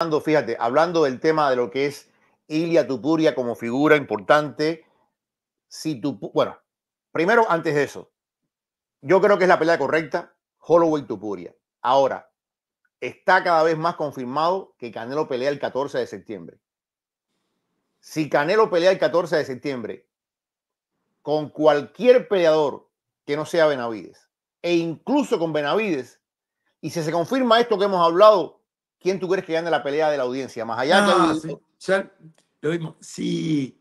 hablando, fíjate, hablando del tema de lo que es Ilia Tupuria como figura importante, si bueno, primero antes de eso, yo creo que es la pelea correcta, Holloway Tupuria. Ahora, está cada vez más confirmado que Canelo pelea el 14 de septiembre. Si Canelo pelea el 14 de septiembre con cualquier peleador que no sea Benavides, e incluso con Benavides, y si se confirma esto que hemos hablado, ¿quién tú crees que gana la pelea de la audiencia? Más allá de... Ah, lo mismo. Si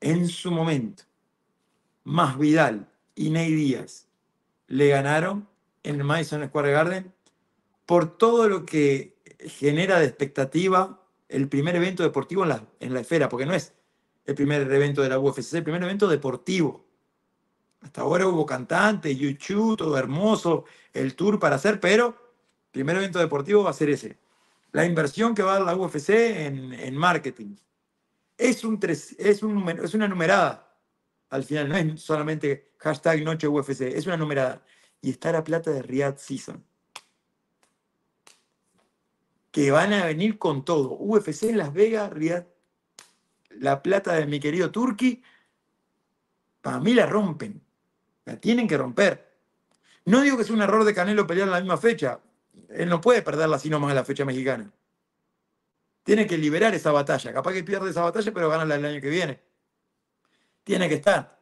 en su momento más Vidal y Ney Díaz le ganaron en el Madison Square Garden, por todo lo que genera de expectativa el primer evento deportivo en la, en la esfera, porque no es el primer evento de la UFC, es el primer evento deportivo. Hasta ahora hubo cantantes, YouTube, todo hermoso, el tour para hacer, pero primer evento deportivo va a ser ese. La inversión que va a dar la UFC en, marketing. Es, un es, un, es una numerada. Al final no es solamente hashtag noche UFC, es una numerada. Y está la plata de Riyadh Season. Que van a venir con todo. UFC en Las Vegas, Riyadh. La plata de mi querido Turki. Para mí la rompen. La tienen que romper. No digo que es un error de Canelo pelear en la misma fecha. Él no puede perderla Sino más a la fecha mexicana. Tiene que liberar esa batalla. Capaz que pierde esa batalla, pero gana la año que viene. Tiene que estar.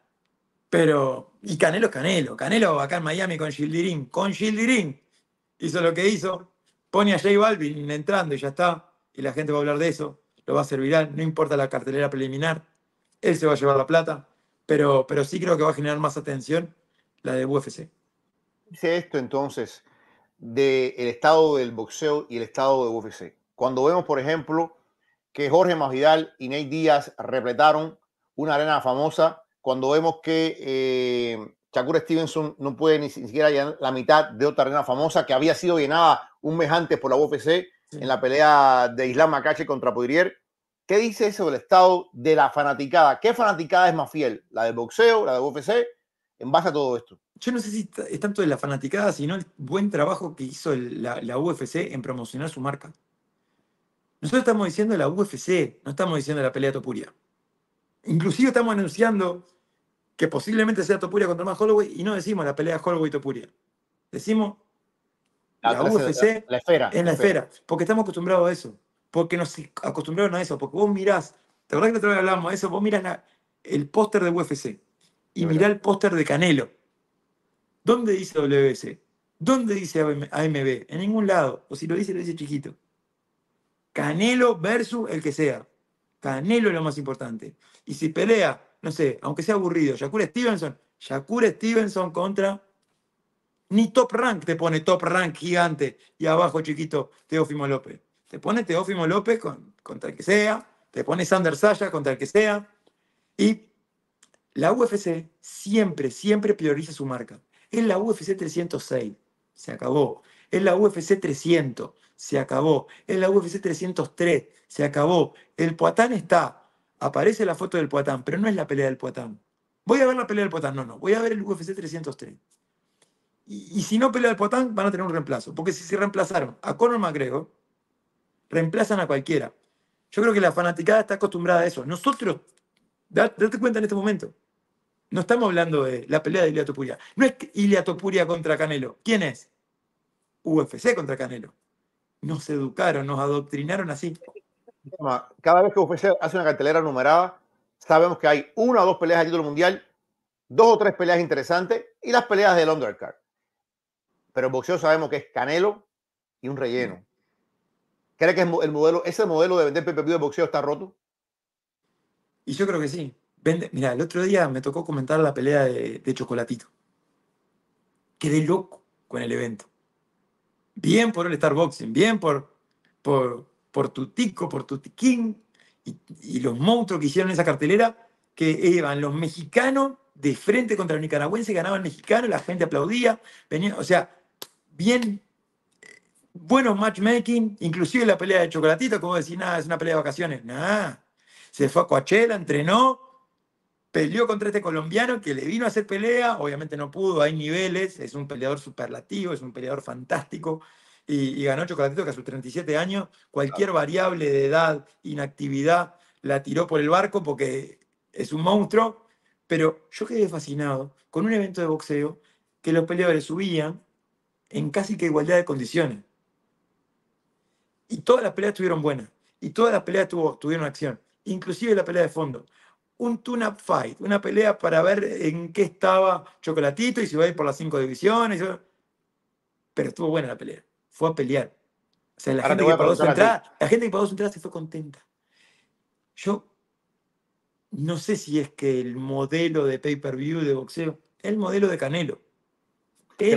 Pero, y Canelo es Canelo. Canelo acá en Miami con Gildirín. Con Gildirín. Hizo lo que hizo. Pone a Jay Balvin entrando y ya está. Y la gente va a hablar de eso. Lo va a hacer viral. No importa la cartelera preliminar. Él se va a llevar la plata. Pero, pero sí creo que va a generar más atención la de UFC. Dice esto entonces del estado del boxeo y el estado de UFC. Cuando vemos, por ejemplo, que Jorge Mavidal y Ney Díaz repletaron una arena famosa, cuando vemos que eh, Shakur Stevenson no puede ni siquiera llenar la mitad de otra arena famosa que había sido llenada un mes antes por la UFC en la pelea de Islam Makache contra Poirier. ¿Qué dice eso del estado de la fanaticada? ¿Qué fanaticada es más fiel? ¿La del boxeo, la de UFC en todo esto. Yo no sé si es tanto de la fanaticada, sino el buen trabajo que hizo la, UFC en promocionar su marca. Nosotros estamos diciendo la UFC, no estamos diciendo la pelea de Topuria. Inclusive estamos anunciando que posiblemente sea Topuria contra más Holloway y no decimos la pelea Holloway-Topuria. Decimos la, UFC la, esfera, en la, esfera. porque estamos acostumbrados a eso, porque nos acostumbraron a eso, porque vos mirás, ¿te acordás que la otra vez hablamos de eso? Vos mirás el póster de UFC y mirá el póster de Canelo. ¿Dónde dice WBC? ¿Dónde dice AMB? En ningún lado. O si lo dice, lo dice chiquito. Canelo versus el que sea. Canelo es lo más importante. Y si pelea, no sé, aunque sea aburrido, Shakur Stevenson, Shakur Stevenson contra. Ni top rank te pone top rank gigante y abajo chiquito Teófimo López. Te pone Teófimo López contra el que sea, te pone Sander Saya contra el que sea y la UFC siempre, siempre prioriza su marca. Es la UFC 306, se acabó. Es la UFC 300, se acabó. Es la UFC 303, se acabó. El Poatán está, aparece la foto del Poatán, pero no es la pelea del Poatán. Voy a ver la pelea del Poatán, no, no, voy a ver el UFC 303. Y, si no pelea el Poatán, van a tener un reemplazo. Porque si se reemplazaron a Conor McGregor, reemplazan a cualquiera. Yo creo que la fanaticada está acostumbrada a eso. Nosotros, date cuenta en este momento, no estamos hablando de la pelea de Ilia No es Ilia Topuria contra Canelo. ¿Quién es? UFC contra Canelo. Nos educaron, nos adoctrinaron así. Cada vez que UFC hace una cartelera numerada, sabemos que hay una o dos peleas de título mundial, dos o tres peleas interesantes y las peleas del undercard. Pero en boxeo sabemos que es Canelo y un relleno. ¿Cree que el modelo, ese modelo de vender PPV de boxeo está roto? Y yo creo que sí mira, el otro día me tocó comentar la pelea de, Chocolatito. Quedé loco con el evento. Bien por el Starboxing, bien por, por, por tu por tu y, los monstruos que hicieron esa cartelera que iban los mexicanos de frente contra los nicaragüenses, ganaban mexicanos, la gente aplaudía, o sea, bien, eh, buenos matchmaking, inclusive la pelea de Chocolatito, como decir, nada, es una pelea de vacaciones, nada, se fue a Coachella, entrenó, peleó contra este colombiano que le vino a hacer pelea, obviamente no pudo, hay niveles, es un peleador superlativo, es un peleador fantástico, y, y ganó Chocolatito que a sus 37 años, cualquier variable de edad, inactividad, la tiró por el barco porque es un monstruo, pero yo quedé fascinado con un evento de boxeo que los peleadores subían en casi que igualdad de condiciones. Y todas las peleas estuvieron buenas, y todas las peleas tuvieron acción, inclusive la pelea de fondo un tune fight, una pelea para ver en qué estaba Chocolatito y si va a ir por las cinco divisiones. Pero estuvo buena la pelea, fue a pelear. O sea, la gente, que pagó su se fue contenta. Yo no sé si es que el modelo de pay-per-view de boxeo, el modelo de Canelo. te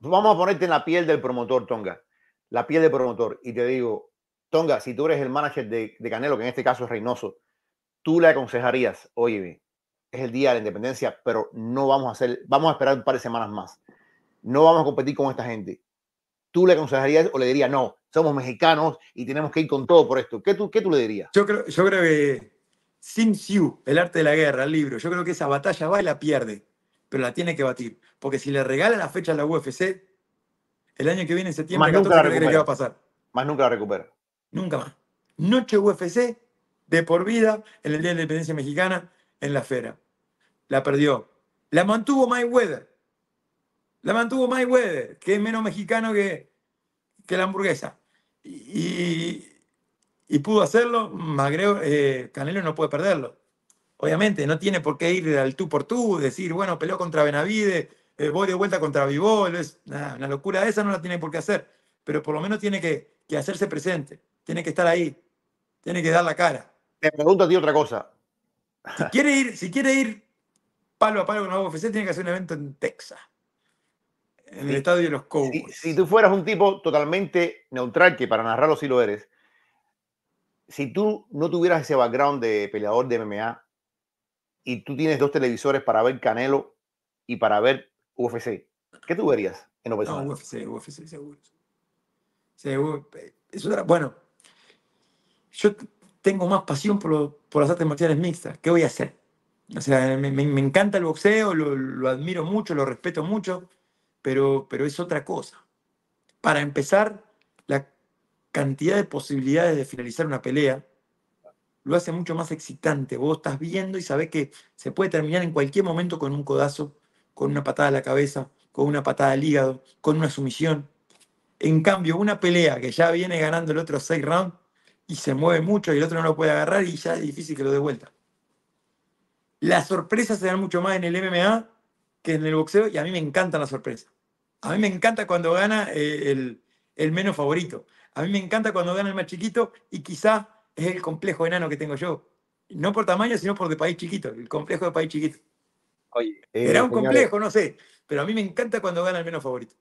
Vamos a ponerte en la piel del promotor, Tonga. La piel del promotor. Y te digo, Tonga, si tú eres el manager de Canelo, que en este caso es Reynoso, tú le aconsejarías, oye, es el día de la independencia, pero no vamos a hacer, vamos a esperar un par de semanas más. No vamos a competir con esta gente. ¿Tú le aconsejarías o le dirías, no, somos mexicanos y tenemos que ir con todo por esto? ¿Qué tú, qué tú le dirías? Yo creo, yo creo que Sin Siu, El arte de la guerra, el libro, yo creo que esa batalla va y la pierde, pero la tiene que batir. Porque si le regala la fecha a la UFC, el año que viene, en septiembre, más 14, nunca la ¿qué va a pasar? Más nunca la recupera. Nunca más. Noche UFC, de por vida en el Día de la Independencia Mexicana en la esfera. La perdió. La mantuvo Mayweather. La mantuvo Mayweather, que es menos mexicano que, que la hamburguesa. Y, y, pudo hacerlo, Magreo, eh, Canelo no puede perderlo. Obviamente, no tiene por qué ir al tú por tú, decir, bueno, peleó contra Benavide, eh, voy de vuelta contra Vivol, es una locura esa, no la tiene por qué hacer. Pero por lo menos tiene que, que hacerse presente, tiene que estar ahí, tiene que dar la cara. Te pregunto a ti otra cosa. Si quiere ir, si quiere ir palo a palo con la UFC, tiene que hacer un evento en Texas. En el estadio de los Cowboys. Si, tú fueras un tipo totalmente neutral, que para narrarlo sí lo eres, si tú no tuvieras ese background de peleador de MMA y tú tienes dos televisores para ver Canelo y para ver UFC, ¿qué tú verías en UFC? UFC, UFC, seguro. seguro. bueno, yo tengo más pasión por, las artes marciales mixtas. ¿Qué voy a hacer? O sea, me, encanta el boxeo, lo, admiro mucho, lo respeto mucho, pero, pero es otra cosa. Para empezar, la cantidad de posibilidades de finalizar una pelea lo hace mucho más excitante. Vos estás viendo y sabés que se puede terminar en cualquier momento con un codazo, con una patada a la cabeza, con una patada al hígado, con una sumisión. En cambio, una pelea que ya viene ganando el otro seis rounds, y se mueve mucho y el otro no lo puede agarrar y ya es difícil que lo dé vuelta. Las sorpresas se dan mucho más en el MMA que en el boxeo y a mí me encanta la sorpresa. A mí me encanta cuando gana eh, el, menos favorito. A mí me encanta cuando gana el más chiquito y quizá es el complejo enano que tengo yo. No por tamaño, sino por de país chiquito, el complejo de país chiquito. Era eh, un complejo, no sé, pero a mí me encanta cuando gana el menos favorito.